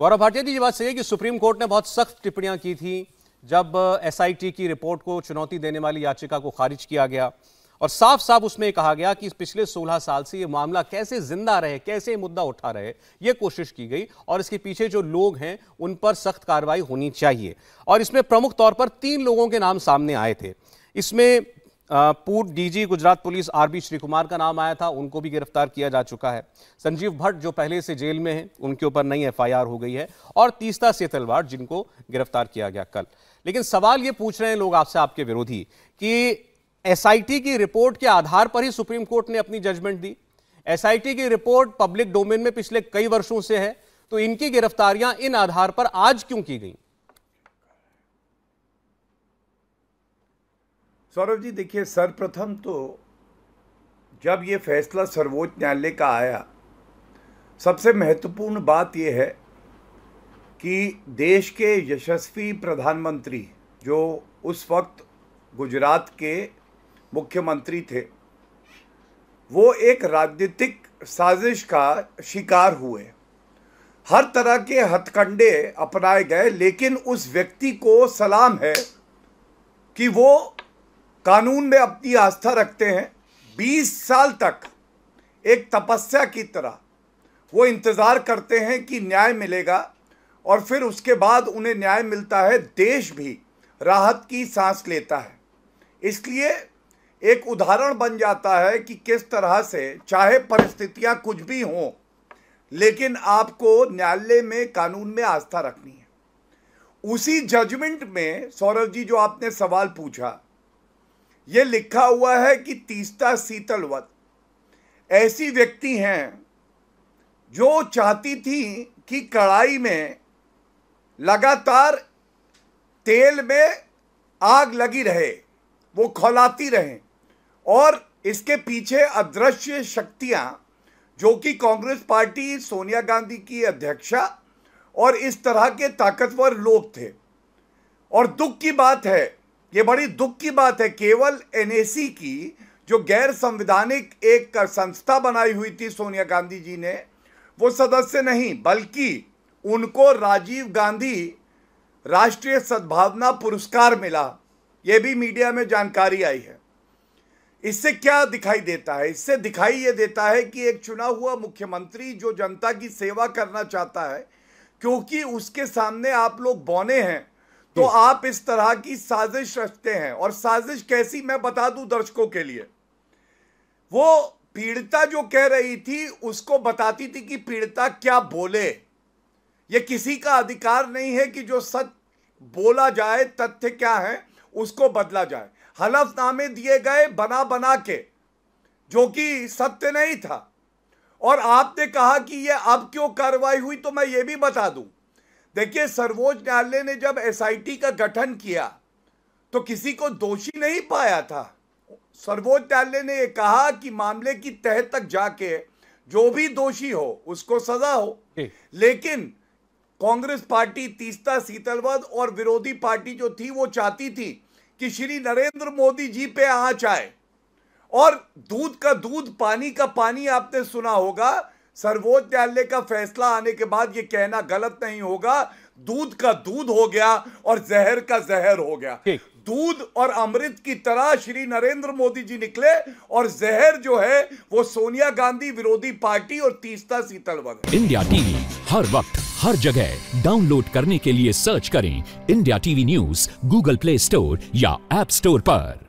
गौरव भाटिया जी ये बात सही है कि सुप्रीम कोर्ट ने बहुत सख्त टिप्पणियां की थी जब एसआईटी की रिपोर्ट को चुनौती देने वाली याचिका को खारिज किया गया और साफ साफ उसमें कहा गया कि पिछले 16 साल से ये मामला कैसे जिंदा रहे कैसे मुद्दा उठा रहे ये कोशिश की गई और इसके पीछे जो लोग हैं उन पर सख्त कार्रवाई होनी चाहिए और इसमें प्रमुख तौर पर तीन लोगों के नाम सामने आए थे इसमें पूर्व DG Gujarat police R B Sreekumar का नाम आया था उनको भी गिरफ्तार किया जा चुका है संजीव भट्ट जो पहले से जेल में हैं उनके ऊपर नई एफआईआर हो गई है और तीसरा सेतलवाड़ जिनको गिरफ्तार किया गया कल लेकिन सवाल ये पूछ रहे हैं लोग आपसे आपके विरोधी कि टी की रिपोर्ट के आधार पर ही सुप्रीम कोर्ट ने अपनी जजमेंट दी टी की रिपोर्ट पब्लिक डोमेन में पिछले कई वर्षों से है तो इनकी गिरफ्तारियां इन आधार पर आज क्यों की गई सौरभ जी देखिए सर्वप्रथम तो जब ये फैसला सर्वोच्च न्यायालय का आया सबसे महत्वपूर्ण बात यह है कि देश के यशस्वी प्रधानमंत्री जो उस वक्त गुजरात के मुख्यमंत्री थे वो एक राजनीतिक साजिश का शिकार हुए हर तरह के हथकंडे अपनाए गए लेकिन उस व्यक्ति को सलाम है कि वो कानून में अपनी आस्था रखते हैं 20 साल तक एक तपस्या की तरह वो इंतज़ार करते हैं कि न्याय मिलेगा और फिर उसके बाद उन्हें न्याय मिलता है देश भी राहत की सांस लेता है इसलिए एक उदाहरण बन जाता है कि किस तरह से चाहे परिस्थितियां कुछ भी हों लेकिन आपको न्यायालय में कानून में आस्था रखनी है उसी जजमेंट में सौरभ जी जो आपने सवाल पूछा ये लिखा हुआ है कि तीसता शीतलवत ऐसी व्यक्ति हैं जो चाहती थी कि कढ़ाई में लगातार तेल में आग लगी रहे वो खौलाती रहे और इसके पीछे अदृश्य शक्तियां जो कि कांग्रेस पार्टी सोनिया गांधी की अध्यक्षा और इस तरह के ताकतवर लोग थे और दुख की बात है ये बड़ी दुख की बात है केवल एनएसी की जो गैर संविधानिक एक संस्था बनाई हुई थी सोनिया गांधी जी ने वो सदस्य नहीं बल्कि उनको राजीव गांधी राष्ट्रीय सद्भावना पुरस्कार मिला ये भी मीडिया में जानकारी आई है इससे क्या दिखाई देता है इससे दिखाई ये देता है कि एक चुना हुआ मुख्यमंत्री जो जनता की सेवा करना चाहता है क्योंकि उसके सामने आप लोग बौने हैं तो आप इस तरह की साजिश रचते हैं और साजिश कैसी मैं बता दूं दर्शकों के लिए वो पीड़िता जो कह रही थी उसको बताती थी कि पीड़िता क्या बोले ये किसी का अधिकार नहीं है कि जो सच बोला जाए तथ्य क्या है उसको बदला जाए हलफनामे दिए गए बना बना के जो कि सत्य नहीं था और आपने कहा कि यह अब क्यों कार्रवाई हुई तो मैं ये भी बता दूं देखिए सर्वोच्च न्यायालय ने जब एसआईटी का गठन किया तो किसी को दोषी नहीं पाया था सर्वोच्च न्यायालय ने यह कहा कि मामले की तह तक जाके जो भी दोषी हो उसको सजा हो लेकिन कांग्रेस पार्टी तीसता शीतलवाद और विरोधी पार्टी जो थी वो चाहती थी कि श्री नरेंद्र मोदी जी पे आ जाए और दूध का दूध पानी का पानी आपने सुना होगा सर्वोच्च न्यायालय का फैसला आने के बाद ये कहना गलत नहीं होगा दूध का दूध हो गया और जहर का जहर हो गया दूध और अमृत की तरह श्री नरेंद्र मोदी जी निकले और जहर जो है वो सोनिया गांधी विरोधी पार्टी और तीसरा शीतल बन इंडिया टीवी हर वक्त हर जगह डाउनलोड करने के लिए सर्च करें India TV news Google Play Store या एप स्टोर पर